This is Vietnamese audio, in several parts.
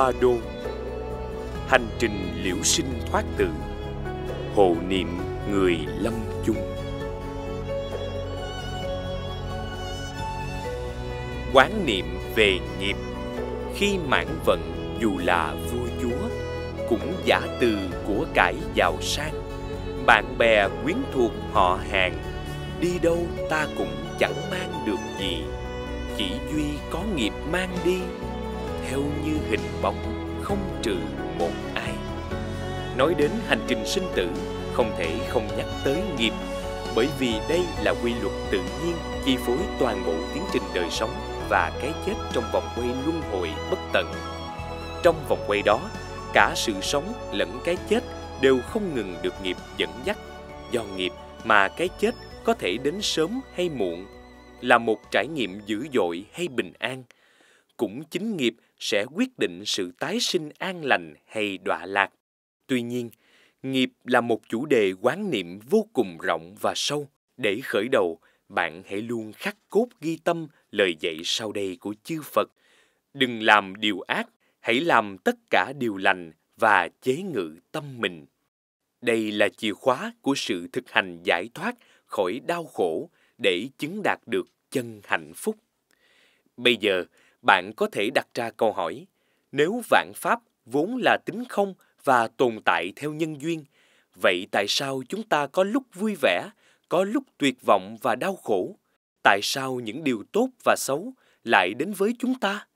Ba Đô Hành trình liễu sinh thoát tử Hộ niệm người lâm chung Quán niệm về nghiệp Khi mãn vận dù là vua chúa Cũng giả từ của cải giàu sang Bạn bè quyến thuộc họ hàng Đi đâu ta cũng chẳng mang được gì Chỉ duy có nghiệp mang đi theo như hình bóng không trừ một ai nói đến hành trình sinh tử không thể không nhắc tới nghiệp bởi vì đây là quy luật tự nhiên chi phối toàn bộ tiến trình đời sống và cái chết trong vòng quay luân hồi bất tận trong vòng quay đó cả sự sống lẫn cái chết đều không ngừng được nghiệp dẫn dắt do nghiệp mà cái chết có thể đến sớm hay muộn là một trải nghiệm dữ dội hay bình an cũng chính nghiệp sẽ quyết định sự tái sinh an lành hay đọa lạc. Tuy nhiên, nghiệp là một chủ đề quán niệm vô cùng rộng và sâu. Để khởi đầu, bạn hãy luôn khắc cốt ghi tâm lời dạy sau đây của chư Phật. Đừng làm điều ác, hãy làm tất cả điều lành và chế ngự tâm mình. Đây là chìa khóa của sự thực hành giải thoát khỏi đau khổ để chứng đạt được chân hạnh phúc. Bây giờ, bạn có thể đặt ra câu hỏi, nếu vạn pháp vốn là tính không và tồn tại theo nhân duyên, vậy tại sao chúng ta có lúc vui vẻ, có lúc tuyệt vọng và đau khổ? Tại sao những điều tốt và xấu lại đến với chúng ta?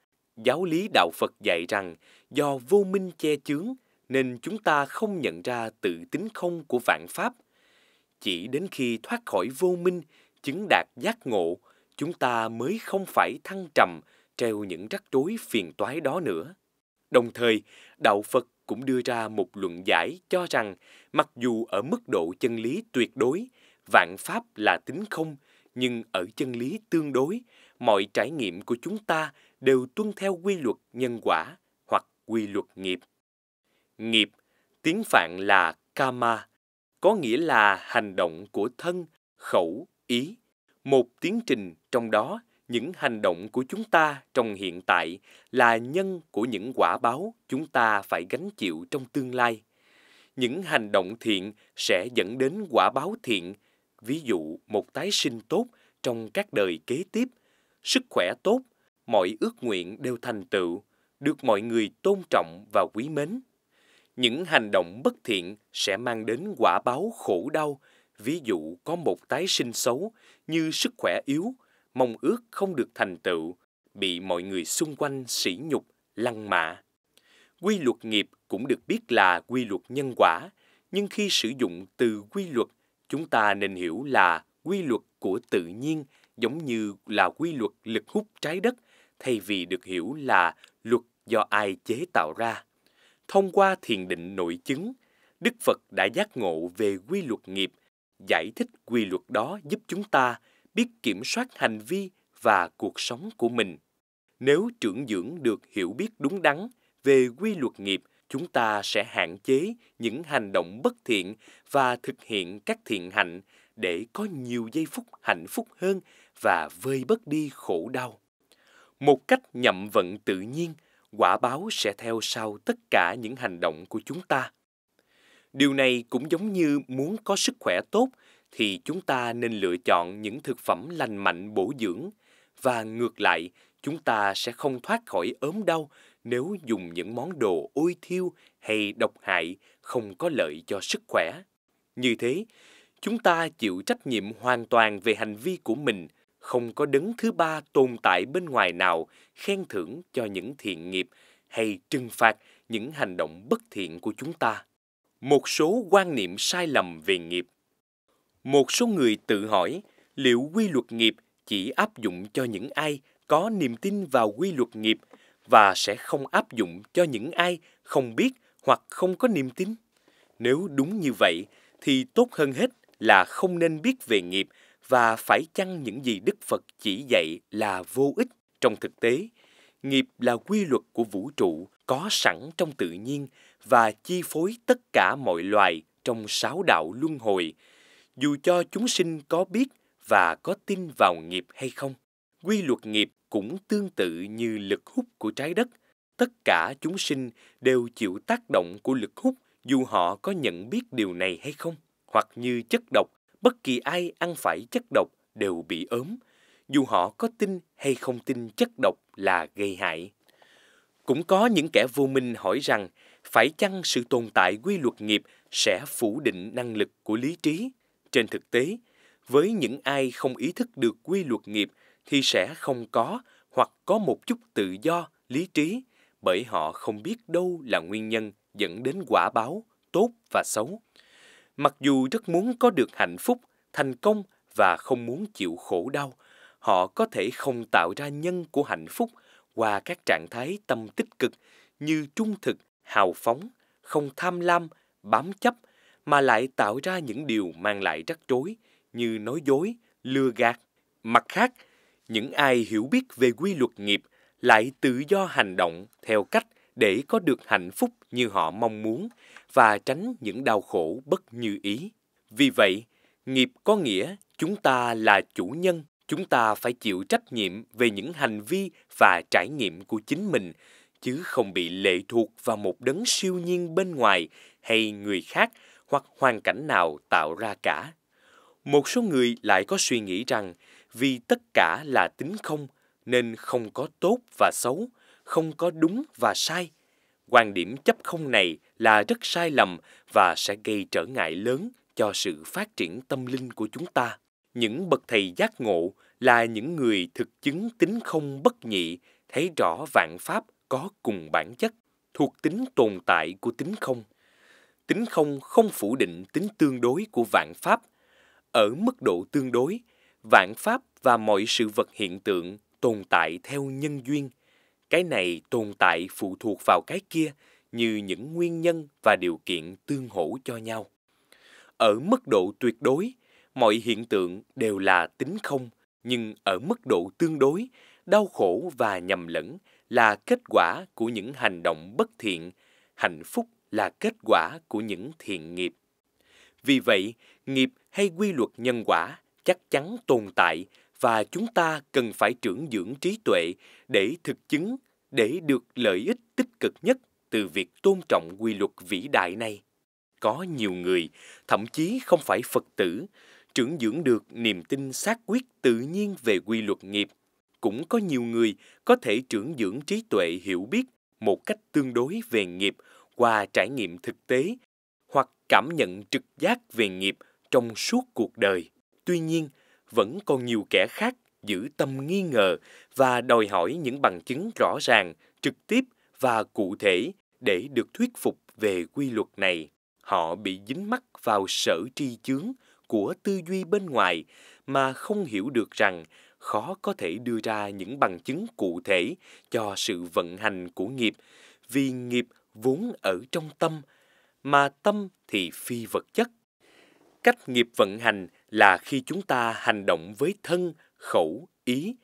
Giáo lý đạo Phật dạy rằng do vô minh che chướng nên chúng ta không nhận ra tự tính không của vạn pháp. Chỉ đến khi thoát khỏi vô minh, chứng đạt giác ngộ, chúng ta mới không phải thăng trầm treo những rắc rối phiền toái đó nữa. Đồng thời, Đạo Phật cũng đưa ra một luận giải cho rằng mặc dù ở mức độ chân lý tuyệt đối, vạn pháp là tính không, nhưng ở chân lý tương đối, mọi trải nghiệm của chúng ta đều tuân theo quy luật nhân quả hoặc quy luật nghiệp. Nghiệp, tiếng Phạn là kama, có nghĩa là hành động của thân, khẩu, ý, một tiến trình trong đó những hành động của chúng ta trong hiện tại là nhân của những quả báo chúng ta phải gánh chịu trong tương lai những hành động thiện sẽ dẫn đến quả báo thiện ví dụ một tái sinh tốt trong các đời kế tiếp sức khỏe tốt mọi ước nguyện đều thành tựu được mọi người tôn trọng và quý mến những hành động bất thiện sẽ mang đến quả báo khổ đau ví dụ có một tái sinh xấu như sức khỏe yếu mong ước không được thành tựu, bị mọi người xung quanh sỉ nhục, lăng mạ. Quy luật nghiệp cũng được biết là quy luật nhân quả, nhưng khi sử dụng từ quy luật, chúng ta nên hiểu là quy luật của tự nhiên giống như là quy luật lực hút trái đất thay vì được hiểu là luật do ai chế tạo ra. Thông qua thiền định nội chứng, Đức Phật đã giác ngộ về quy luật nghiệp, giải thích quy luật đó giúp chúng ta biết kiểm soát hành vi và cuộc sống của mình. Nếu trưởng dưỡng được hiểu biết đúng đắn về quy luật nghiệp, chúng ta sẽ hạn chế những hành động bất thiện và thực hiện các thiện hạnh để có nhiều giây phút hạnh phúc hơn và vơi bớt đi khổ đau. Một cách nhậm vận tự nhiên, quả báo sẽ theo sau tất cả những hành động của chúng ta. Điều này cũng giống như muốn có sức khỏe tốt – thì chúng ta nên lựa chọn những thực phẩm lành mạnh bổ dưỡng và ngược lại, chúng ta sẽ không thoát khỏi ốm đau nếu dùng những món đồ ôi thiêu hay độc hại không có lợi cho sức khỏe. Như thế, chúng ta chịu trách nhiệm hoàn toàn về hành vi của mình, không có đấng thứ ba tồn tại bên ngoài nào khen thưởng cho những thiện nghiệp hay trừng phạt những hành động bất thiện của chúng ta. Một số quan niệm sai lầm về nghiệp một số người tự hỏi liệu quy luật nghiệp chỉ áp dụng cho những ai có niềm tin vào quy luật nghiệp và sẽ không áp dụng cho những ai không biết hoặc không có niềm tin nếu đúng như vậy thì tốt hơn hết là không nên biết về nghiệp và phải chăng những gì đức phật chỉ dạy là vô ích trong thực tế nghiệp là quy luật của vũ trụ có sẵn trong tự nhiên và chi phối tất cả mọi loài trong sáu đạo luân hồi dù cho chúng sinh có biết và có tin vào nghiệp hay không, quy luật nghiệp cũng tương tự như lực hút của trái đất. Tất cả chúng sinh đều chịu tác động của lực hút dù họ có nhận biết điều này hay không. Hoặc như chất độc, bất kỳ ai ăn phải chất độc đều bị ốm, dù họ có tin hay không tin chất độc là gây hại. Cũng có những kẻ vô minh hỏi rằng, phải chăng sự tồn tại quy luật nghiệp sẽ phủ định năng lực của lý trí? Trên thực tế, với những ai không ý thức được quy luật nghiệp thì sẽ không có hoặc có một chút tự do, lý trí, bởi họ không biết đâu là nguyên nhân dẫn đến quả báo tốt và xấu. Mặc dù rất muốn có được hạnh phúc, thành công và không muốn chịu khổ đau, họ có thể không tạo ra nhân của hạnh phúc qua các trạng thái tâm tích cực như trung thực, hào phóng, không tham lam, bám chấp, mà lại tạo ra những điều mang lại rắc rối như nói dối, lừa gạt. Mặt khác, những ai hiểu biết về quy luật nghiệp lại tự do hành động theo cách để có được hạnh phúc như họ mong muốn và tránh những đau khổ bất như ý. Vì vậy, nghiệp có nghĩa chúng ta là chủ nhân, chúng ta phải chịu trách nhiệm về những hành vi và trải nghiệm của chính mình, chứ không bị lệ thuộc vào một đấng siêu nhiên bên ngoài hay người khác hoặc hoàn cảnh nào tạo ra cả. Một số người lại có suy nghĩ rằng vì tất cả là tính không nên không có tốt và xấu, không có đúng và sai. Quan điểm chấp không này là rất sai lầm và sẽ gây trở ngại lớn cho sự phát triển tâm linh của chúng ta. Những bậc thầy giác ngộ là những người thực chứng tính không bất nhị, thấy rõ vạn pháp có cùng bản chất, thuộc tính tồn tại của tính không tính không không phủ định tính tương đối của vạn pháp. Ở mức độ tương đối, vạn pháp và mọi sự vật hiện tượng tồn tại theo nhân duyên. Cái này tồn tại phụ thuộc vào cái kia như những nguyên nhân và điều kiện tương hỗ cho nhau. Ở mức độ tuyệt đối, mọi hiện tượng đều là tính không, nhưng ở mức độ tương đối, đau khổ và nhầm lẫn là kết quả của những hành động bất thiện, hạnh phúc là kết quả của những thiện nghiệp. Vì vậy, nghiệp hay quy luật nhân quả chắc chắn tồn tại và chúng ta cần phải trưởng dưỡng trí tuệ để thực chứng, để được lợi ích tích cực nhất từ việc tôn trọng quy luật vĩ đại này. Có nhiều người, thậm chí không phải Phật tử, trưởng dưỡng được niềm tin xác quyết tự nhiên về quy luật nghiệp. Cũng có nhiều người có thể trưởng dưỡng trí tuệ hiểu biết một cách tương đối về nghiệp qua trải nghiệm thực tế hoặc cảm nhận trực giác về nghiệp trong suốt cuộc đời. Tuy nhiên, vẫn còn nhiều kẻ khác giữ tâm nghi ngờ và đòi hỏi những bằng chứng rõ ràng, trực tiếp và cụ thể để được thuyết phục về quy luật này. Họ bị dính mắc vào sở tri chướng của tư duy bên ngoài mà không hiểu được rằng khó có thể đưa ra những bằng chứng cụ thể cho sự vận hành của nghiệp vì nghiệp vốn ở trong tâm, mà tâm thì phi vật chất. Cách nghiệp vận hành là khi chúng ta hành động với thân, khẩu, ý,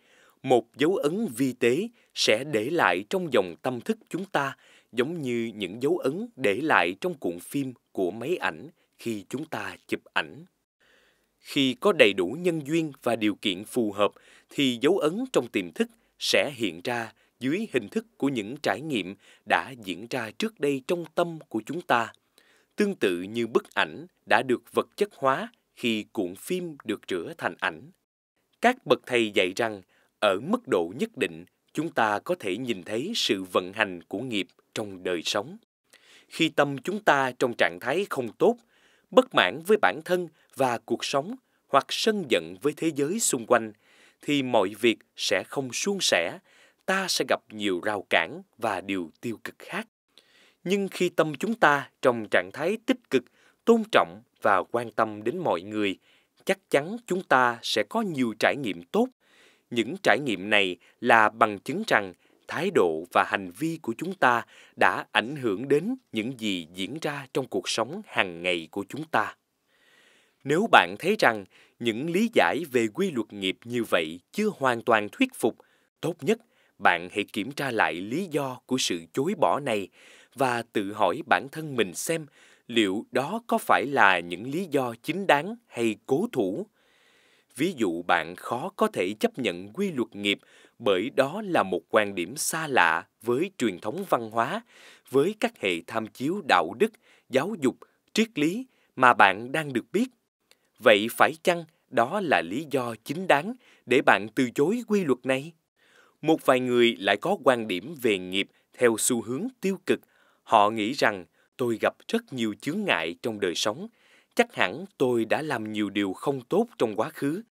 một dấu ấn vi tế sẽ để lại trong dòng tâm thức chúng ta giống như những dấu ấn để lại trong cuộn phim của máy ảnh khi chúng ta chụp ảnh. Khi có đầy đủ nhân duyên và điều kiện phù hợp thì dấu ấn trong tiềm thức sẽ hiện ra dưới hình thức của những trải nghiệm đã diễn ra trước đây trong tâm của chúng ta tương tự như bức ảnh đã được vật chất hóa khi cuộn phim được rửa thành ảnh các bậc thầy dạy rằng ở mức độ nhất định chúng ta có thể nhìn thấy sự vận hành của nghiệp trong đời sống khi tâm chúng ta trong trạng thái không tốt bất mãn với bản thân và cuộc sống hoặc sân giận với thế giới xung quanh thì mọi việc sẽ không suôn sẻ ta sẽ gặp nhiều rào cản và điều tiêu cực khác. Nhưng khi tâm chúng ta trong trạng thái tích cực, tôn trọng và quan tâm đến mọi người, chắc chắn chúng ta sẽ có nhiều trải nghiệm tốt. Những trải nghiệm này là bằng chứng rằng thái độ và hành vi của chúng ta đã ảnh hưởng đến những gì diễn ra trong cuộc sống hàng ngày của chúng ta nếu bạn thấy rằng những lý giải về quy luật nghiệp như vậy chưa hoàn toàn thuyết phục tốt nhất bạn hãy kiểm tra lại lý do của sự chối bỏ này và tự hỏi bản thân mình xem liệu đó có phải là những lý do chính đáng hay cố thủ ví dụ bạn khó có thể chấp nhận quy luật nghiệp bởi đó là một quan điểm xa lạ với truyền thống văn hóa với các hệ tham chiếu đạo đức giáo dục triết lý mà bạn đang được biết vậy phải chăng đó là lý do chính đáng để bạn từ chối quy luật này một vài người lại có quan điểm về nghiệp theo xu hướng tiêu cực. Họ nghĩ rằng tôi gặp rất nhiều chướng ngại trong đời sống, chắc hẳn tôi đã làm nhiều điều không tốt trong quá khứ.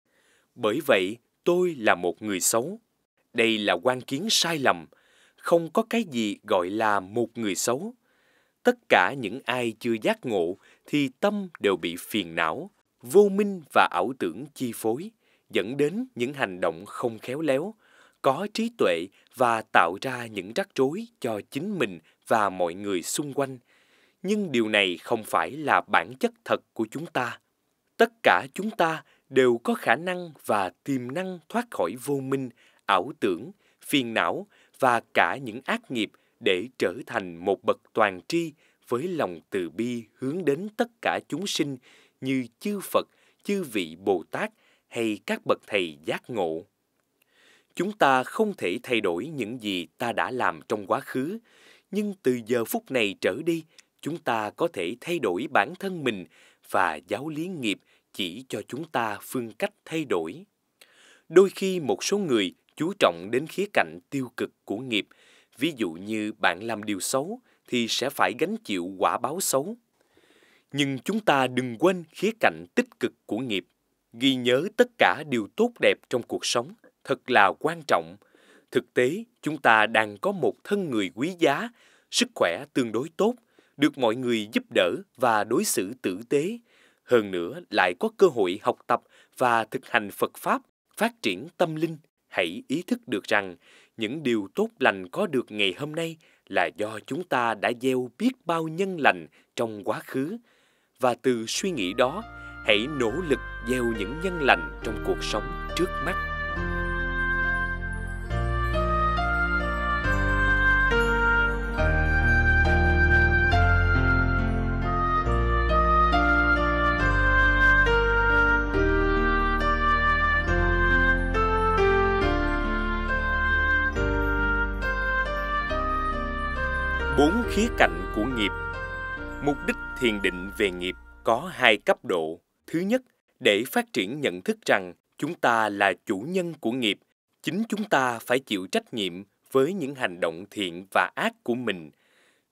Bởi vậy, tôi là một người xấu. Đây là quan kiến sai lầm, không có cái gì gọi là một người xấu. Tất cả những ai chưa giác ngộ thì tâm đều bị phiền não, vô minh và ảo tưởng chi phối, dẫn đến những hành động không khéo léo, có trí tuệ và tạo ra những rắc rối cho chính mình và mọi người xung quanh nhưng điều này không phải là bản chất thật của chúng ta tất cả chúng ta đều có khả năng và tiềm năng thoát khỏi vô minh ảo tưởng phiền não và cả những ác nghiệp để trở thành một bậc toàn tri với lòng từ bi hướng đến tất cả chúng sinh như chư phật chư vị bồ tát hay các bậc thầy giác ngộ chúng ta không thể thay đổi những gì ta đã làm trong quá khứ nhưng từ giờ phút này trở đi chúng ta có thể thay đổi bản thân mình và giáo lý nghiệp chỉ cho chúng ta phương cách thay đổi đôi khi một số người chú trọng đến khía cạnh tiêu cực của nghiệp ví dụ như bạn làm điều xấu thì sẽ phải gánh chịu quả báo xấu nhưng chúng ta đừng quên khía cạnh tích cực của nghiệp ghi nhớ tất cả điều tốt đẹp trong cuộc sống thật là quan trọng. Thực tế, chúng ta đang có một thân người quý giá, sức khỏe tương đối tốt, được mọi người giúp đỡ và đối xử tử tế. Hơn nữa lại có cơ hội học tập và thực hành Phật Pháp, phát triển tâm linh. Hãy ý thức được rằng, những điều tốt lành có được ngày hôm nay là do chúng ta đã gieo biết bao nhân lành trong quá khứ. Và từ suy nghĩ đó, hãy nỗ lực gieo những nhân lành trong cuộc sống trước mắt. bốn khía cạnh của nghiệp mục đích thiền định về nghiệp có hai cấp độ thứ nhất để phát triển nhận thức rằng chúng ta là chủ nhân của nghiệp chính chúng ta phải chịu trách nhiệm với những hành động thiện và ác của mình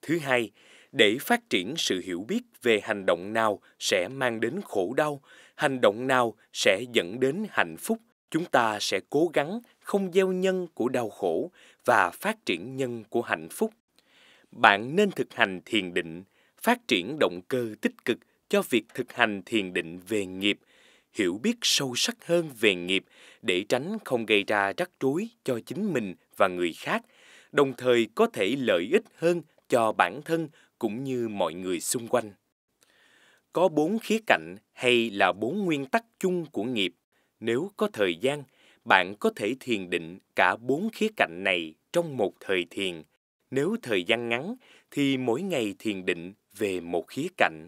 thứ hai để phát triển sự hiểu biết về hành động nào sẽ mang đến khổ đau hành động nào sẽ dẫn đến hạnh phúc chúng ta sẽ cố gắng không gieo nhân của đau khổ và phát triển nhân của hạnh phúc bạn nên thực hành thiền định, phát triển động cơ tích cực cho việc thực hành thiền định về nghiệp, hiểu biết sâu sắc hơn về nghiệp để tránh không gây ra rắc rối cho chính mình và người khác, đồng thời có thể lợi ích hơn cho bản thân cũng như mọi người xung quanh. Có bốn khía cạnh hay là bốn nguyên tắc chung của nghiệp. Nếu có thời gian, bạn có thể thiền định cả bốn khía cạnh này trong một thời thiền – nếu thời gian ngắn thì mỗi ngày thiền định về một khía cạnh.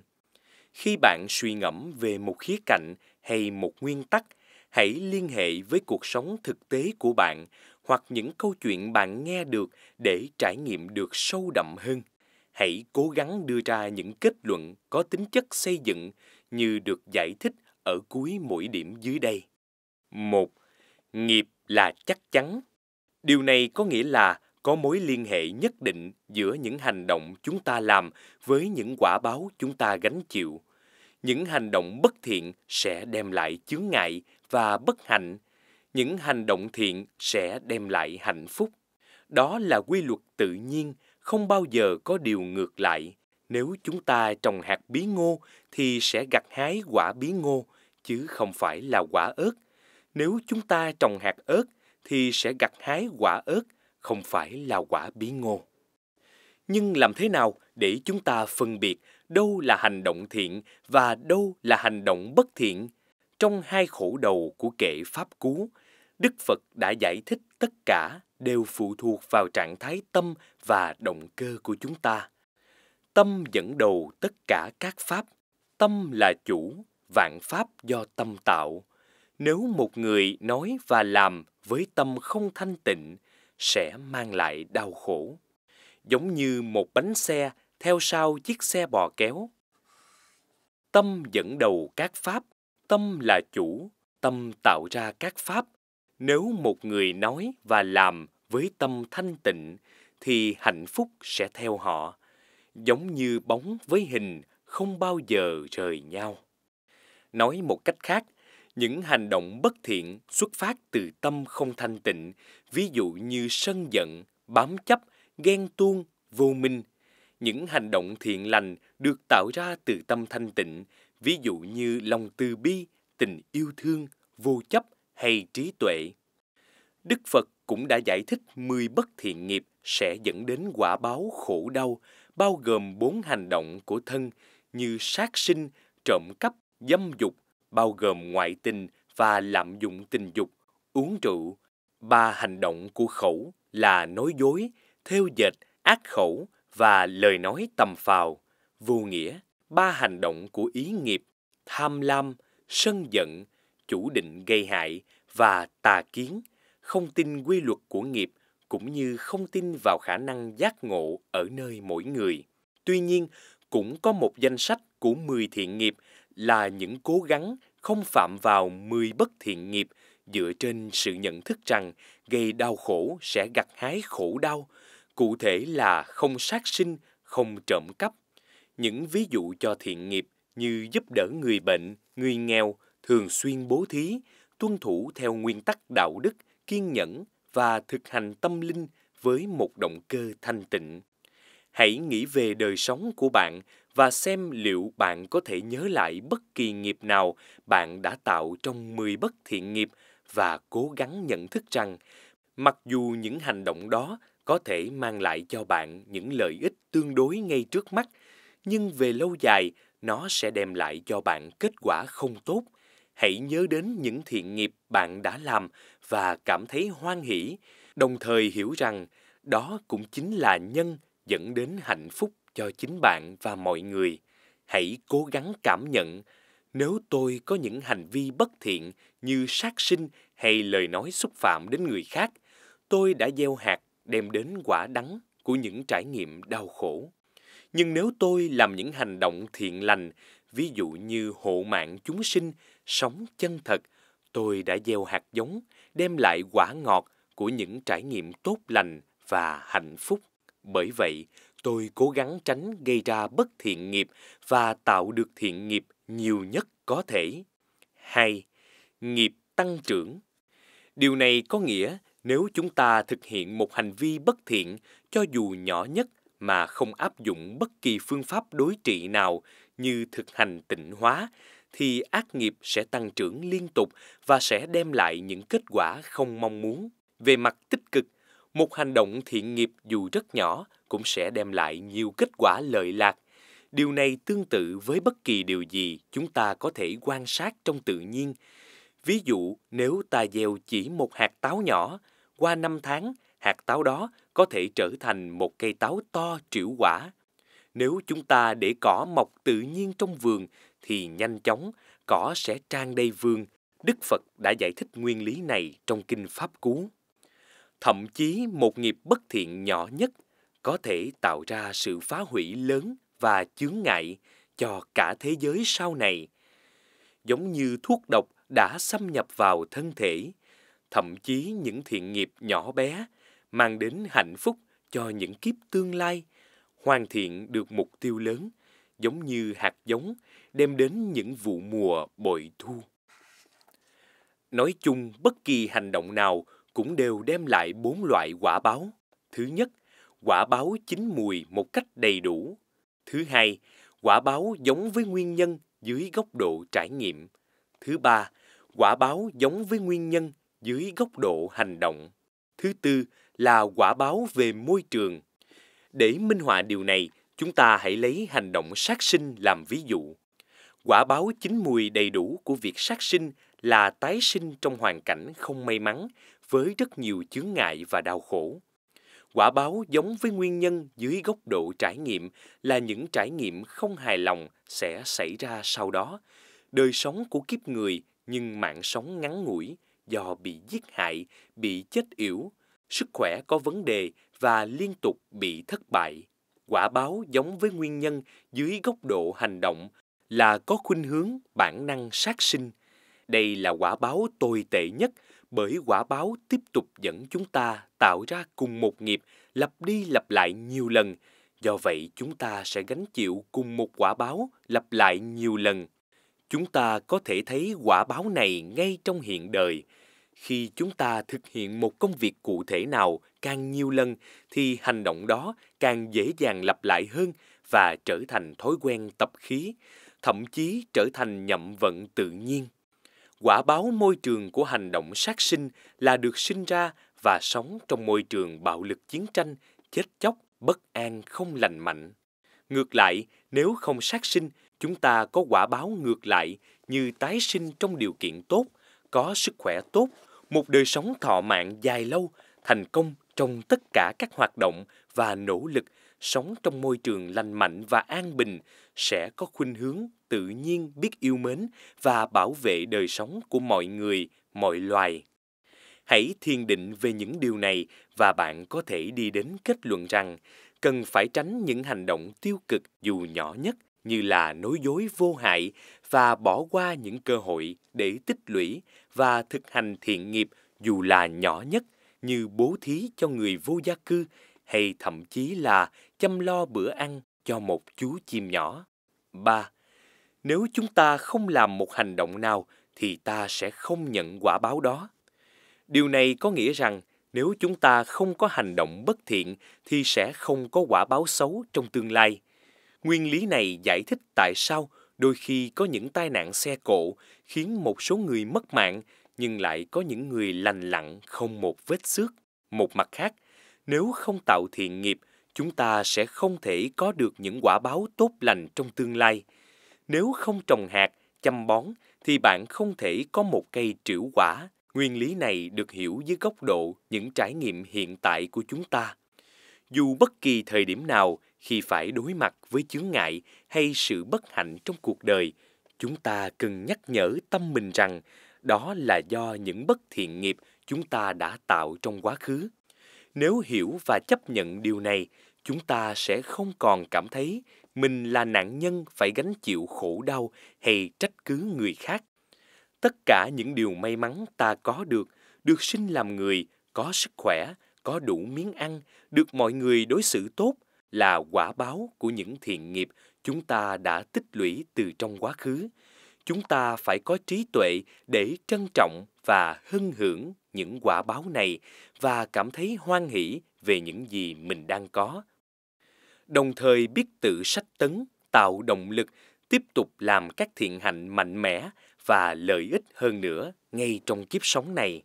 Khi bạn suy ngẫm về một khía cạnh hay một nguyên tắc, hãy liên hệ với cuộc sống thực tế của bạn hoặc những câu chuyện bạn nghe được để trải nghiệm được sâu đậm hơn. Hãy cố gắng đưa ra những kết luận có tính chất xây dựng như được giải thích ở cuối mỗi điểm dưới đây. một Nghiệp là chắc chắn. Điều này có nghĩa là có mối liên hệ nhất định giữa những hành động chúng ta làm với những quả báo chúng ta gánh chịu. Những hành động bất thiện sẽ đem lại chướng ngại và bất hạnh. Những hành động thiện sẽ đem lại hạnh phúc. Đó là quy luật tự nhiên, không bao giờ có điều ngược lại. Nếu chúng ta trồng hạt bí ngô thì sẽ gặt hái quả bí ngô, chứ không phải là quả ớt. Nếu chúng ta trồng hạt ớt thì sẽ gặt hái quả ớt, không phải là quả bí ngô. Nhưng làm thế nào để chúng ta phân biệt đâu là hành động thiện và đâu là hành động bất thiện? Trong hai khổ đầu của kệ Pháp Cú, Đức Phật đã giải thích tất cả đều phụ thuộc vào trạng thái tâm và động cơ của chúng ta. Tâm dẫn đầu tất cả các pháp, tâm là chủ, vạn pháp do tâm tạo. Nếu một người nói và làm với tâm không thanh tịnh, sẽ mang lại đau khổ. Giống như một bánh xe theo sau chiếc xe bò kéo. Tâm dẫn đầu các pháp, tâm là chủ, tâm tạo ra các pháp. Nếu một người nói và làm với tâm thanh tịnh, thì hạnh phúc sẽ theo họ, giống như bóng với hình không bao giờ rời nhau. Nói một cách khác, những hành động bất thiện xuất phát từ tâm không thanh tịnh, ví dụ như sân giận, bám chấp, ghen tuông, vô minh. Những hành động thiện lành được tạo ra từ tâm thanh tịnh, ví dụ như lòng từ bi, tình yêu thương, vô chấp hay trí tuệ. Đức Phật cũng đã giải thích 10 bất thiện nghiệp sẽ dẫn đến quả báo khổ đau, bao gồm bốn hành động của thân như sát sinh, trộm cắp, dâm dục, bao gồm ngoại tình và lạm dụng tình dục, uống rượu. Ba hành động của khẩu là nói dối, theo dệt, ác khẩu và lời nói tầm phào, vô nghĩa. Ba hành động của ý nghiệp, tham lam, sân giận, chủ định gây hại và tà kiến, không tin quy luật của nghiệp cũng như không tin vào khả năng giác ngộ ở nơi mỗi người. Tuy nhiên, cũng có một danh sách của 10 thiện nghiệp là những cố gắng không phạm vào 10 bất thiện nghiệp dựa trên sự nhận thức rằng gây đau khổ sẽ gặt hái khổ đau, cụ thể là không sát sinh, không trộm cắp. Những ví dụ cho thiện nghiệp như giúp đỡ người bệnh, người nghèo, thường xuyên bố thí, tuân thủ theo nguyên tắc đạo đức, kiên nhẫn và thực hành tâm linh với một động cơ thanh tịnh. Hãy nghĩ về đời sống của bạn và xem liệu bạn có thể nhớ lại bất kỳ nghiệp nào bạn đã tạo trong 10 bất thiện nghiệp và cố gắng nhận thức rằng mặc dù những hành động đó có thể mang lại cho bạn những lợi ích tương đối ngay trước mắt, nhưng về lâu dài nó sẽ đem lại cho bạn kết quả không tốt. Hãy nhớ đến những thiện nghiệp bạn đã làm và cảm thấy hoan hỷ, đồng thời hiểu rằng đó cũng chính là nhân dẫn đến hạnh phúc cho chính bạn và mọi người. Hãy cố gắng cảm nhận nếu tôi có những hành vi bất thiện như sát sinh hay lời nói xúc phạm đến người khác, tôi đã gieo hạt đem đến quả đắng của những trải nghiệm đau khổ. Nhưng nếu tôi làm những hành động thiện lành, ví dụ như hộ mạng chúng sinh, sống chân thật, tôi đã gieo hạt giống, đem lại quả ngọt của những trải nghiệm tốt lành và hạnh phúc. Bởi vậy, tôi cố gắng tránh gây ra bất thiện nghiệp và tạo được thiện nghiệp nhiều nhất có thể. 2. Nghiệp tăng trưởng. Điều này có nghĩa nếu chúng ta thực hiện một hành vi bất thiện cho dù nhỏ nhất mà không áp dụng bất kỳ phương pháp đối trị nào như thực hành tịnh hóa thì ác nghiệp sẽ tăng trưởng liên tục và sẽ đem lại những kết quả không mong muốn. Về mặt tích cực, một hành động thiện nghiệp dù rất nhỏ cũng sẽ đem lại nhiều kết quả lợi lạc. Điều này tương tự với bất kỳ điều gì chúng ta có thể quan sát trong tự nhiên. Ví dụ, nếu ta gieo chỉ một hạt táo nhỏ, qua năm tháng, hạt táo đó có thể trở thành một cây táo to triệu quả. Nếu chúng ta để cỏ mọc tự nhiên trong vườn thì nhanh chóng cỏ sẽ trang đầy vườn. Đức Phật đã giải thích nguyên lý này trong Kinh Pháp Cú. Thậm chí một nghiệp bất thiện nhỏ nhất có thể tạo ra sự phá hủy lớn và chướng ngại cho cả thế giới sau này. Giống như thuốc độc đã xâm nhập vào thân thể, thậm chí những thiện nghiệp nhỏ bé mang đến hạnh phúc cho những kiếp tương lai, hoàn thiện được mục tiêu lớn, giống như hạt giống đem đến những vụ mùa bội thu. Nói chung, bất kỳ hành động nào cũng đều đem lại bốn loại quả báo. Thứ nhất, quả báo chín mùi một cách đầy đủ. Thứ hai, quả báo giống với nguyên nhân dưới góc độ trải nghiệm. Thứ ba, quả báo giống với nguyên nhân dưới góc độ hành động. Thứ tư là quả báo về môi trường. Để minh họa điều này, chúng ta hãy lấy hành động sát sinh làm ví dụ. Quả báo chín mùi đầy đủ của việc sát sinh là tái sinh trong hoàn cảnh không may mắn với rất nhiều chướng ngại và đau khổ. Quả báo giống với nguyên nhân dưới góc độ trải nghiệm là những trải nghiệm không hài lòng sẽ xảy ra sau đó. Đời sống của kiếp người nhưng mạng sống ngắn ngủi do bị giết hại, bị chết yểu, sức khỏe có vấn đề và liên tục bị thất bại. Quả báo giống với nguyên nhân dưới góc độ hành động là có khuynh hướng bản năng sát sinh. Đây là quả báo tồi tệ nhất bởi quả báo tiếp tục dẫn chúng ta tạo ra cùng một nghiệp lặp đi lặp lại nhiều lần. Do vậy, chúng ta sẽ gánh chịu cùng một quả báo lặp lại nhiều lần. Chúng ta có thể thấy quả báo này ngay trong hiện đời. Khi chúng ta thực hiện một công việc cụ thể nào càng nhiều lần thì hành động đó càng dễ dàng lặp lại hơn và trở thành thói quen tập khí, thậm chí trở thành nhậm vận tự nhiên quả báo môi trường của hành động sát sinh là được sinh ra và sống trong môi trường bạo lực chiến tranh, chết chóc, bất an không lành mạnh. Ngược lại, nếu không sát sinh, chúng ta có quả báo ngược lại như tái sinh trong điều kiện tốt, có sức khỏe tốt, một đời sống thọ mạng dài lâu, thành công trong tất cả các hoạt động và nỗ lực sống trong môi trường lành mạnh và an bình sẽ có khuynh hướng tự nhiên biết yêu mến và bảo vệ đời sống của mọi người, mọi loài. Hãy thiền định về những điều này và bạn có thể đi đến kết luận rằng cần phải tránh những hành động tiêu cực dù nhỏ nhất như là nói dối vô hại và bỏ qua những cơ hội để tích lũy và thực hành thiện nghiệp dù là nhỏ nhất như bố thí cho người vô gia cư hay thậm chí là chăm lo bữa ăn cho một chú chim nhỏ. 3. Nếu chúng ta không làm một hành động nào thì ta sẽ không nhận quả báo đó. Điều này có nghĩa rằng nếu chúng ta không có hành động bất thiện thì sẽ không có quả báo xấu trong tương lai. Nguyên lý này giải thích tại sao đôi khi có những tai nạn xe cộ khiến một số người mất mạng nhưng lại có những người lành lặn không một vết xước. Một mặt khác, nếu không tạo thiện nghiệp, chúng ta sẽ không thể có được những quả báo tốt lành trong tương lai. Nếu không trồng hạt, chăm bón, thì bạn không thể có một cây trĩu quả. Nguyên lý này được hiểu dưới góc độ những trải nghiệm hiện tại của chúng ta. Dù bất kỳ thời điểm nào, khi phải đối mặt với chướng ngại hay sự bất hạnh trong cuộc đời, chúng ta cần nhắc nhở tâm mình rằng đó là do những bất thiện nghiệp chúng ta đã tạo trong quá khứ nếu hiểu và chấp nhận điều này, chúng ta sẽ không còn cảm thấy mình là nạn nhân phải gánh chịu khổ đau hay trách cứ người khác. Tất cả những điều may mắn ta có được, được sinh làm người, có sức khỏe, có đủ miếng ăn, được mọi người đối xử tốt là quả báo của những thiện nghiệp chúng ta đã tích lũy từ trong quá khứ chúng ta phải có trí tuệ để trân trọng và hân hưởng những quả báo này và cảm thấy hoan hỷ về những gì mình đang có. Đồng thời biết tự sách tấn, tạo động lực, tiếp tục làm các thiện hạnh mạnh mẽ và lợi ích hơn nữa ngay trong kiếp sống này.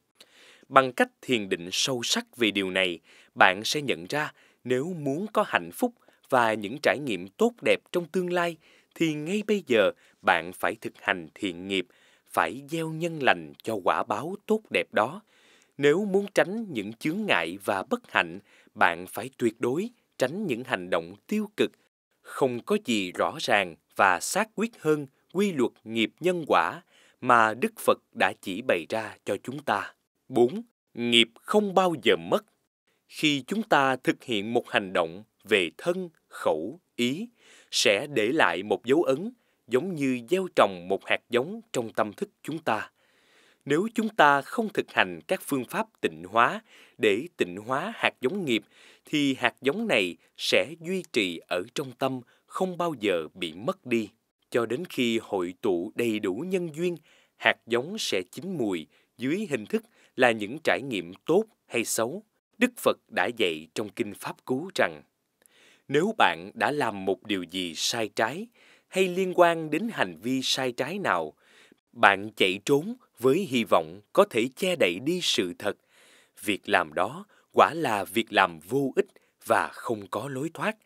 Bằng cách thiền định sâu sắc về điều này, bạn sẽ nhận ra nếu muốn có hạnh phúc và những trải nghiệm tốt đẹp trong tương lai thì ngay bây giờ bạn phải thực hành thiện nghiệp, phải gieo nhân lành cho quả báo tốt đẹp đó. Nếu muốn tránh những chướng ngại và bất hạnh, bạn phải tuyệt đối tránh những hành động tiêu cực. Không có gì rõ ràng và xác quyết hơn quy luật nghiệp nhân quả mà Đức Phật đã chỉ bày ra cho chúng ta. 4. Nghiệp không bao giờ mất. Khi chúng ta thực hiện một hành động về thân, khẩu, ý sẽ để lại một dấu ấn giống như gieo trồng một hạt giống trong tâm thức chúng ta. Nếu chúng ta không thực hành các phương pháp tịnh hóa để tịnh hóa hạt giống nghiệp thì hạt giống này sẽ duy trì ở trong tâm không bao giờ bị mất đi cho đến khi hội tụ đầy đủ nhân duyên, hạt giống sẽ chín mùi dưới hình thức là những trải nghiệm tốt hay xấu. Đức Phật đã dạy trong Kinh Pháp Cú rằng nếu bạn đã làm một điều gì sai trái hay liên quan đến hành vi sai trái nào bạn chạy trốn với hy vọng có thể che đậy đi sự thật việc làm đó quả là việc làm vô ích và không có lối thoát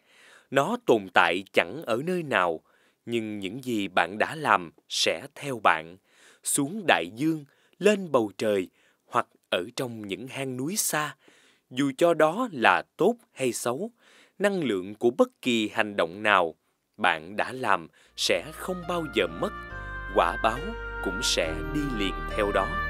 nó tồn tại chẳng ở nơi nào nhưng những gì bạn đã làm sẽ theo bạn xuống đại dương lên bầu trời hoặc ở trong những hang núi xa dù cho đó là tốt hay xấu năng lượng của bất kỳ hành động nào bạn đã làm sẽ không bao giờ mất quả báo cũng sẽ đi liền theo đó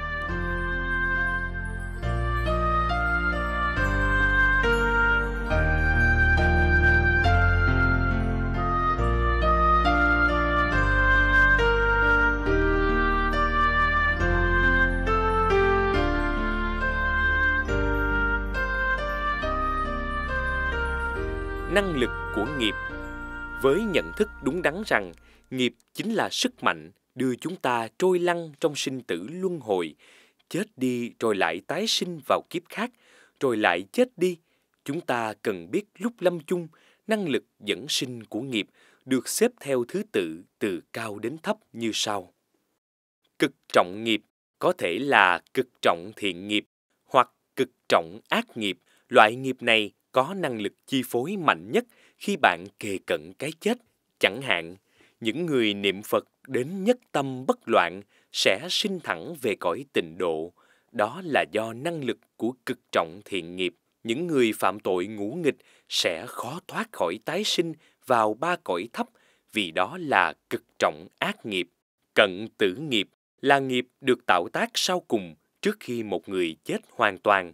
năng lực của nghiệp với nhận thức đúng đắn rằng nghiệp chính là sức mạnh đưa chúng ta trôi lăn trong sinh tử luân hồi chết đi rồi lại tái sinh vào kiếp khác rồi lại chết đi chúng ta cần biết lúc lâm chung năng lực dẫn sinh của nghiệp được xếp theo thứ tự từ cao đến thấp như sau cực trọng nghiệp có thể là cực trọng thiện nghiệp hoặc cực trọng ác nghiệp loại nghiệp này có năng lực chi phối mạnh nhất khi bạn kề cận cái chết. Chẳng hạn, những người niệm Phật đến nhất tâm bất loạn sẽ sinh thẳng về cõi tịnh độ. Đó là do năng lực của cực trọng thiện nghiệp. Những người phạm tội ngũ nghịch sẽ khó thoát khỏi tái sinh vào ba cõi thấp vì đó là cực trọng ác nghiệp. Cận tử nghiệp là nghiệp được tạo tác sau cùng trước khi một người chết hoàn toàn.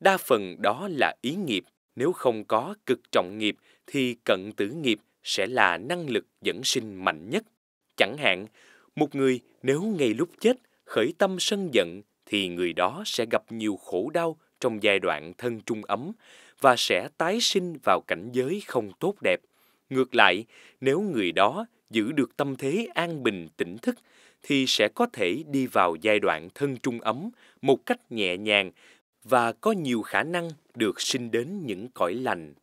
Đa phần đó là ý nghiệp nếu không có cực trọng nghiệp thì cận tử nghiệp sẽ là năng lực dẫn sinh mạnh nhất. Chẳng hạn, một người nếu ngay lúc chết khởi tâm sân giận thì người đó sẽ gặp nhiều khổ đau trong giai đoạn thân trung ấm và sẽ tái sinh vào cảnh giới không tốt đẹp. Ngược lại, nếu người đó giữ được tâm thế an bình tỉnh thức thì sẽ có thể đi vào giai đoạn thân trung ấm một cách nhẹ nhàng và có nhiều khả năng được sinh đến những cõi lành.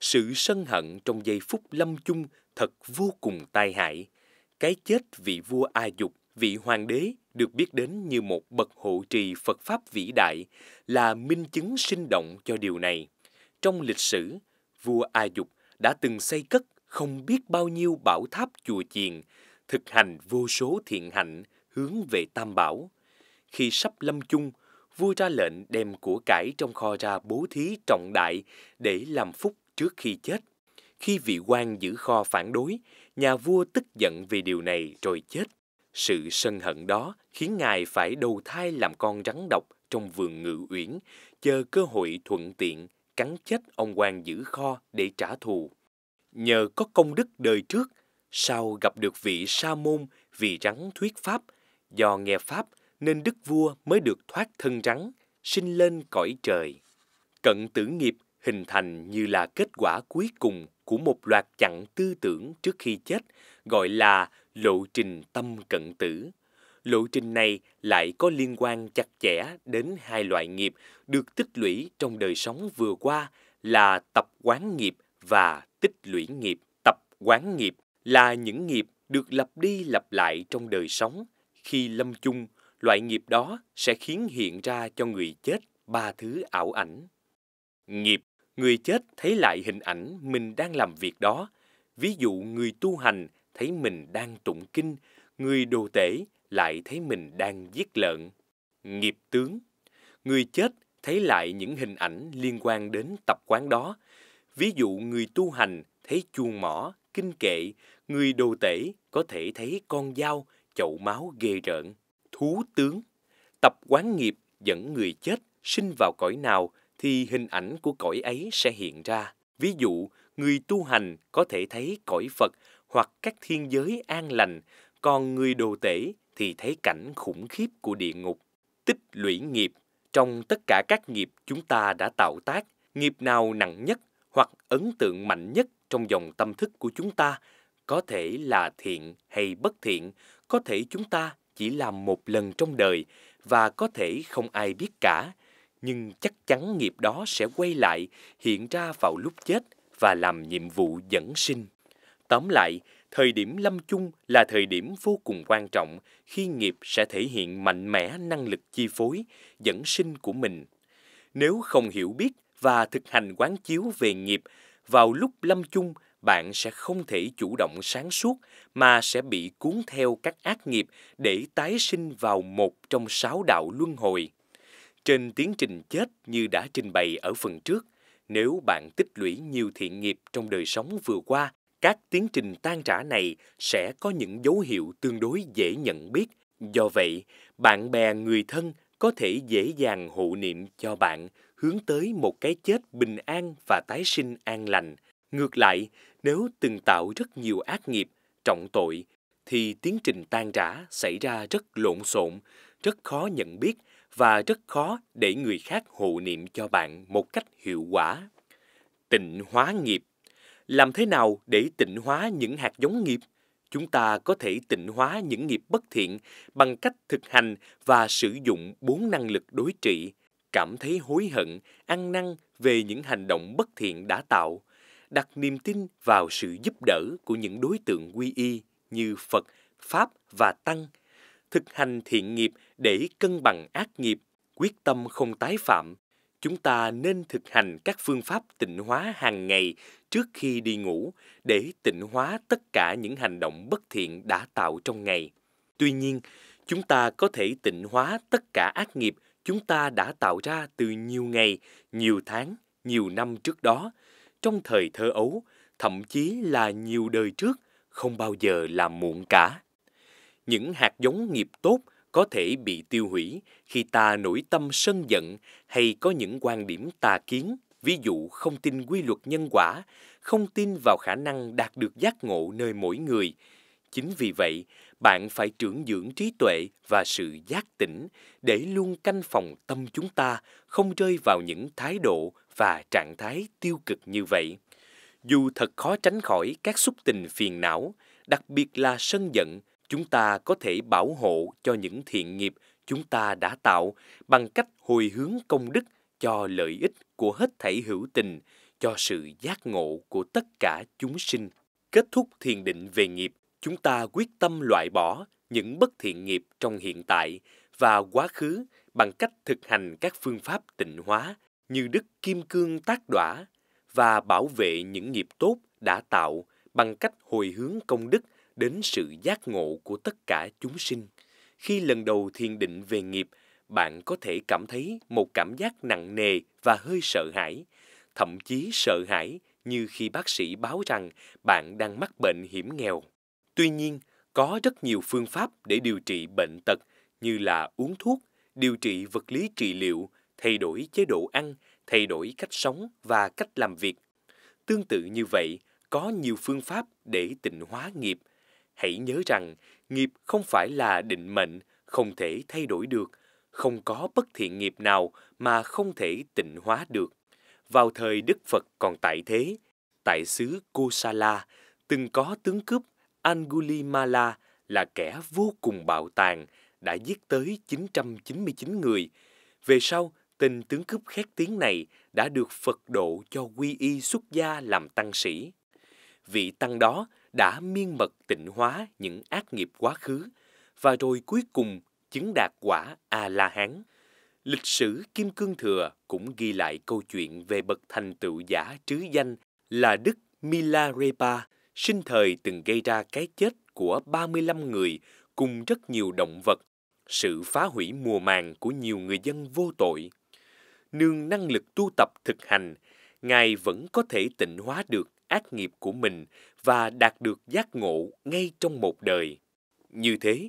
Sự sân hận trong giây phút lâm chung thật vô cùng tai hại. Cái chết vị vua A Dục, vị hoàng đế được biết đến như một bậc hộ trì Phật Pháp vĩ đại là minh chứng sinh động cho điều này. Trong lịch sử, vua A Dục đã từng xây cất không biết bao nhiêu bảo tháp chùa chiền, thực hành vô số thiện hạnh hướng về Tam Bảo. Khi sắp lâm chung, vua ra lệnh đem của cải trong kho ra bố thí trọng đại để làm phúc trước khi chết. Khi vị quan giữ kho phản đối, nhà vua tức giận vì điều này rồi chết. Sự sân hận đó khiến ngài phải đầu thai làm con rắn độc trong vườn ngự uyển, chờ cơ hội thuận tiện cắn chết ông quan giữ kho để trả thù. Nhờ có công đức đời trước, sau gặp được vị sa môn vì rắn thuyết pháp, do nghe pháp nên đức vua mới được thoát thân rắn, sinh lên cõi trời. Cận tử nghiệp hình thành như là kết quả cuối cùng của một loạt chặng tư tưởng trước khi chết, gọi là lộ trình tâm cận tử. Lộ trình này lại có liên quan chặt chẽ đến hai loại nghiệp được tích lũy trong đời sống vừa qua là tập quán nghiệp và tích lũy nghiệp. Tập quán nghiệp là những nghiệp được lặp đi lặp lại trong đời sống khi lâm chung loại nghiệp đó sẽ khiến hiện ra cho người chết ba thứ ảo ảnh. Nghiệp, người chết thấy lại hình ảnh mình đang làm việc đó. Ví dụ người tu hành thấy mình đang tụng kinh, người đồ tể lại thấy mình đang giết lợn. Nghiệp tướng, người chết thấy lại những hình ảnh liên quan đến tập quán đó. Ví dụ người tu hành thấy chuông mỏ, kinh kệ, người đồ tể có thể thấy con dao, chậu máu ghê rợn hú tướng. Tập quán nghiệp dẫn người chết sinh vào cõi nào thì hình ảnh của cõi ấy sẽ hiện ra. Ví dụ, người tu hành có thể thấy cõi Phật hoặc các thiên giới an lành, còn người đồ tể thì thấy cảnh khủng khiếp của địa ngục. Tích lũy nghiệp, trong tất cả các nghiệp chúng ta đã tạo tác, nghiệp nào nặng nhất hoặc ấn tượng mạnh nhất trong dòng tâm thức của chúng ta có thể là thiện hay bất thiện, có thể chúng ta chỉ làm một lần trong đời và có thể không ai biết cả, nhưng chắc chắn nghiệp đó sẽ quay lại, hiện ra vào lúc chết và làm nhiệm vụ dẫn sinh. Tóm lại, thời điểm lâm chung là thời điểm vô cùng quan trọng khi nghiệp sẽ thể hiện mạnh mẽ năng lực chi phối, dẫn sinh của mình. Nếu không hiểu biết và thực hành quán chiếu về nghiệp, vào lúc lâm chung bạn sẽ không thể chủ động sáng suốt mà sẽ bị cuốn theo các ác nghiệp để tái sinh vào một trong sáu đạo luân hồi. Trên tiến trình chết như đã trình bày ở phần trước, nếu bạn tích lũy nhiều thiện nghiệp trong đời sống vừa qua, các tiến trình tan rã này sẽ có những dấu hiệu tương đối dễ nhận biết. Do vậy, bạn bè người thân có thể dễ dàng hộ niệm cho bạn hướng tới một cái chết bình an và tái sinh an lành. Ngược lại, nếu từng tạo rất nhiều ác nghiệp, trọng tội, thì tiến trình tan rã xảy ra rất lộn xộn, rất khó nhận biết và rất khó để người khác hộ niệm cho bạn một cách hiệu quả. Tịnh hóa nghiệp Làm thế nào để tịnh hóa những hạt giống nghiệp? Chúng ta có thể tịnh hóa những nghiệp bất thiện bằng cách thực hành và sử dụng bốn năng lực đối trị, cảm thấy hối hận, ăn năn về những hành động bất thiện đã tạo, đặt niềm tin vào sự giúp đỡ của những đối tượng quy y như Phật, Pháp và Tăng, thực hành thiện nghiệp để cân bằng ác nghiệp, quyết tâm không tái phạm. Chúng ta nên thực hành các phương pháp tịnh hóa hàng ngày trước khi đi ngủ để tịnh hóa tất cả những hành động bất thiện đã tạo trong ngày. Tuy nhiên, chúng ta có thể tịnh hóa tất cả ác nghiệp chúng ta đã tạo ra từ nhiều ngày, nhiều tháng, nhiều năm trước đó – trong thời thơ ấu, thậm chí là nhiều đời trước, không bao giờ là muộn cả. Những hạt giống nghiệp tốt có thể bị tiêu hủy khi ta nổi tâm sân giận hay có những quan điểm tà kiến, ví dụ không tin quy luật nhân quả, không tin vào khả năng đạt được giác ngộ nơi mỗi người. Chính vì vậy, bạn phải trưởng dưỡng trí tuệ và sự giác tỉnh để luôn canh phòng tâm chúng ta không rơi vào những thái độ và trạng thái tiêu cực như vậy. Dù thật khó tránh khỏi các xúc tình phiền não, đặc biệt là sân giận, chúng ta có thể bảo hộ cho những thiện nghiệp chúng ta đã tạo bằng cách hồi hướng công đức cho lợi ích của hết thảy hữu tình, cho sự giác ngộ của tất cả chúng sinh. Kết thúc thiền định về nghiệp, chúng ta quyết tâm loại bỏ những bất thiện nghiệp trong hiện tại và quá khứ bằng cách thực hành các phương pháp tịnh hóa như đức kim cương tác đỏa và bảo vệ những nghiệp tốt đã tạo bằng cách hồi hướng công đức đến sự giác ngộ của tất cả chúng sinh. Khi lần đầu thiền định về nghiệp, bạn có thể cảm thấy một cảm giác nặng nề và hơi sợ hãi, thậm chí sợ hãi như khi bác sĩ báo rằng bạn đang mắc bệnh hiểm nghèo. Tuy nhiên, có rất nhiều phương pháp để điều trị bệnh tật như là uống thuốc, điều trị vật lý trị liệu thay đổi chế độ ăn, thay đổi cách sống và cách làm việc. Tương tự như vậy, có nhiều phương pháp để tịnh hóa nghiệp. Hãy nhớ rằng, nghiệp không phải là định mệnh, không thể thay đổi được, không có bất thiện nghiệp nào mà không thể tịnh hóa được. Vào thời Đức Phật còn tại thế, tại xứ Kosala, từng có tướng cướp Angulimala là kẻ vô cùng bạo tàn, đã giết tới 999 người. Về sau, tên tướng cướp khét tiếng này đã được Phật độ cho quy y xuất gia làm tăng sĩ. Vị tăng đó đã miên mật tịnh hóa những ác nghiệp quá khứ và rồi cuối cùng chứng đạt quả A-la-hán. Lịch sử Kim Cương Thừa cũng ghi lại câu chuyện về bậc thành tựu giả trứ danh là Đức Milarepa, sinh thời từng gây ra cái chết của 35 người cùng rất nhiều động vật, sự phá hủy mùa màng của nhiều người dân vô tội nương năng lực tu tập thực hành, Ngài vẫn có thể tịnh hóa được ác nghiệp của mình và đạt được giác ngộ ngay trong một đời. Như thế,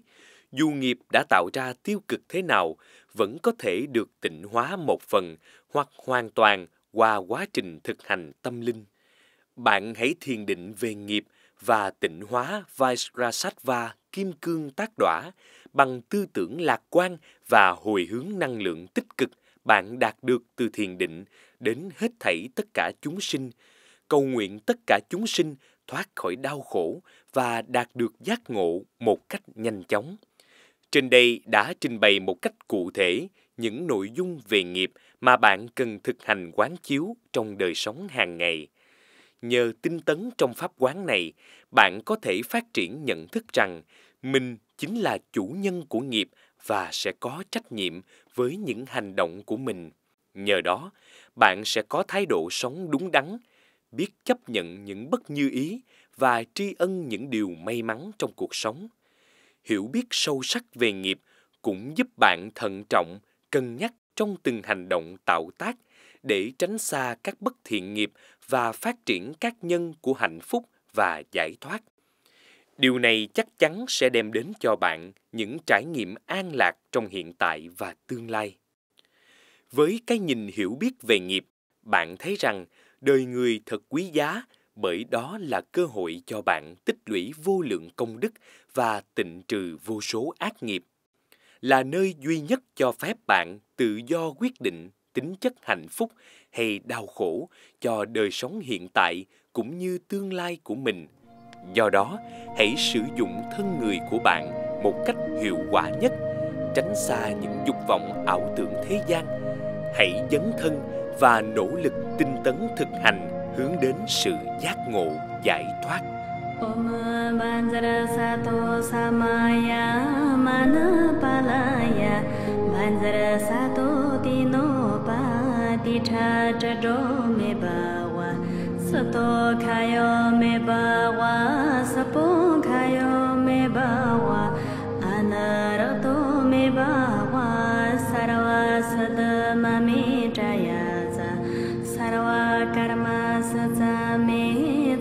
dù nghiệp đã tạo ra tiêu cực thế nào, vẫn có thể được tịnh hóa một phần hoặc hoàn toàn qua quá trình thực hành tâm linh. Bạn hãy thiền định về nghiệp và tịnh hóa Vaisrasattva kim cương tác đỏa bằng tư tưởng lạc quan và hồi hướng năng lượng tích cực bạn đạt được từ thiền định đến hết thảy tất cả chúng sinh, cầu nguyện tất cả chúng sinh thoát khỏi đau khổ và đạt được giác ngộ một cách nhanh chóng. Trên đây đã trình bày một cách cụ thể những nội dung về nghiệp mà bạn cần thực hành quán chiếu trong đời sống hàng ngày. Nhờ tinh tấn trong pháp quán này, bạn có thể phát triển nhận thức rằng mình chính là chủ nhân của nghiệp và sẽ có trách nhiệm với những hành động của mình nhờ đó bạn sẽ có thái độ sống đúng đắn biết chấp nhận những bất như ý và tri ân những điều may mắn trong cuộc sống hiểu biết sâu sắc về nghiệp cũng giúp bạn thận trọng cân nhắc trong từng hành động tạo tác để tránh xa các bất thiện nghiệp và phát triển các nhân của hạnh phúc và giải thoát Điều này chắc chắn sẽ đem đến cho bạn những trải nghiệm an lạc trong hiện tại và tương lai. Với cái nhìn hiểu biết về nghiệp, bạn thấy rằng đời người thật quý giá bởi đó là cơ hội cho bạn tích lũy vô lượng công đức và tịnh trừ vô số ác nghiệp là nơi duy nhất cho phép bạn tự do quyết định tính chất hạnh phúc hay đau khổ cho đời sống hiện tại cũng như tương lai của mình Do đó, hãy sử dụng thân người của bạn một cách hiệu quả nhất, tránh xa những dục vọng ảo tưởng thế gian. Hãy dấn thân và nỗ lực tinh tấn thực hành hướng đến sự giác ngộ giải thoát. Om Banjara Samaya Manapalaya Banjara Sato Tinopatitha Chadome Bhava तो खायो माउ सपो खो माउवा सदमामी डर्वा सज मे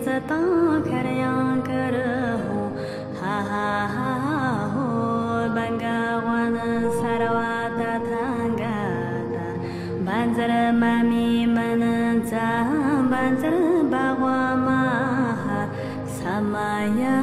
जो खरा गराहो भगवा सर्वा ग बजर ममी मन जहाँ बजर hanya